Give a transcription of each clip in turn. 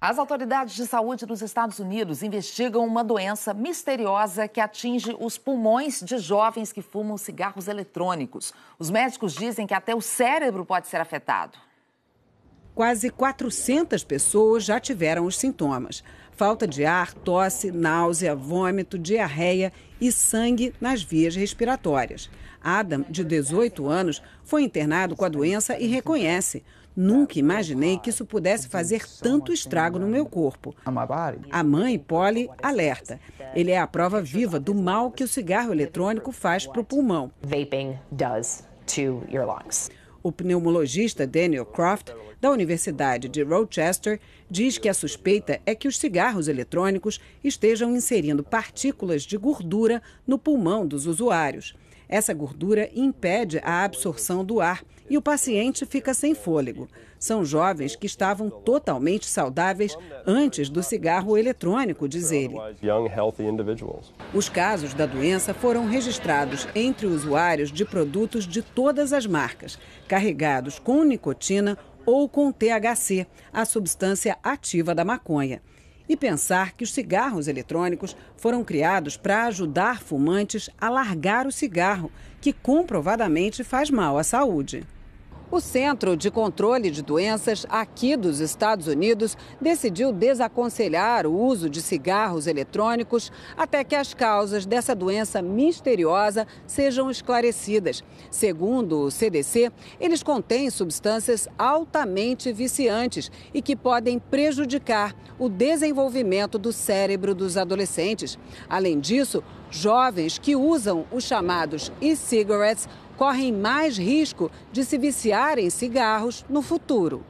As autoridades de saúde dos Estados Unidos investigam uma doença misteriosa que atinge os pulmões de jovens que fumam cigarros eletrônicos. Os médicos dizem que até o cérebro pode ser afetado. Quase 400 pessoas já tiveram os sintomas: falta de ar, tosse, náusea, vômito, diarreia e sangue nas vias respiratórias. Adam, de 18 anos, foi internado com a doença e reconhece: Nunca imaginei que isso pudesse fazer tanto estrago no meu corpo. A mãe, Polly, alerta. Ele é a prova viva do mal que o cigarro eletrônico faz para o pulmão. O pneumologista Daniel Croft, da Universidade de Rochester, diz que a suspeita é que os cigarros eletrônicos estejam inserindo partículas de gordura no pulmão dos usuários. Essa gordura impede a absorção do ar e o paciente fica sem fôlego. São jovens que estavam totalmente saudáveis antes do cigarro eletrônico, diz ele. Os casos da doença foram registrados entre usuários de produtos de todas as marcas, carregados com nicotina ou com THC, a substância ativa da maconha. E pensar que os cigarros eletrônicos foram criados para ajudar fumantes a largar o cigarro, que comprovadamente faz mal à saúde. O Centro de Controle de Doenças aqui dos Estados Unidos decidiu desaconselhar o uso de cigarros eletrônicos até que as causas dessa doença misteriosa sejam esclarecidas. Segundo o CDC, eles contêm substâncias altamente viciantes e que podem prejudicar o desenvolvimento do cérebro dos adolescentes. Além disso, Jovens que usam os chamados e-cigarettes correm mais risco de se viciar em cigarros no futuro.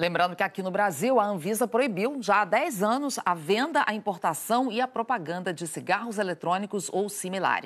Lembrando que aqui no Brasil, a Anvisa proibiu já há 10 anos a venda, a importação e a propaganda de cigarros eletrônicos ou similares.